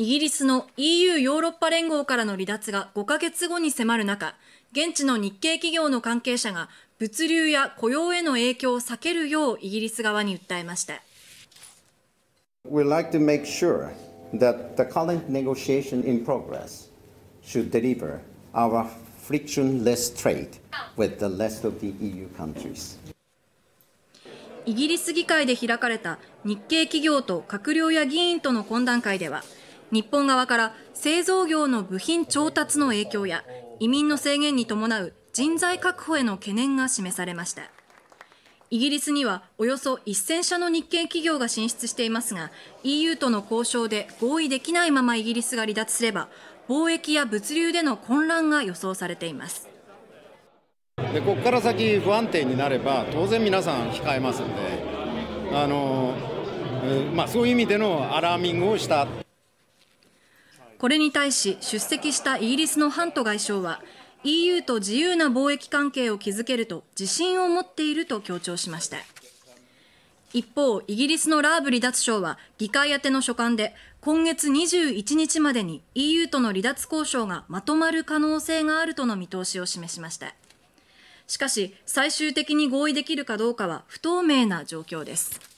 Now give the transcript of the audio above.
イギリスの EU ヨーロッパ連合からの離脱が5ヶ月後に迫る中、現地の日系企業の関係者が物流や雇用への影響を避けるようイギリス側に訴えました。We like to make sure that the current negotiation in progress should deliver our frictionless trade with the rest of the EU countries. イギリス議会で開かれた日系企業と閣僚や議員との懇談会では、日本側から製造業の部品調達の影響や移民の制限に伴う人材確保への懸念が示されましたイギリスにはおよそ1000社の日系企業が進出していますが EU との交渉で合意できないままイギリスが離脱すれば貿易や物流での混乱が予想されていますでここから先不安定になれば当然皆さん控えますのであの、まあ、そういう意味でのアラーミングをした。これに対し出席したイギリスのハント外相は EU と自由な貿易関係を築けると自信を持っていると強調しました一方イギリスのラーブ離脱相は議会宛ての書簡で今月21日までに EU との離脱交渉がまとまる可能性があるとの見通しを示しましたしかし最終的に合意できるかどうかは不透明な状況です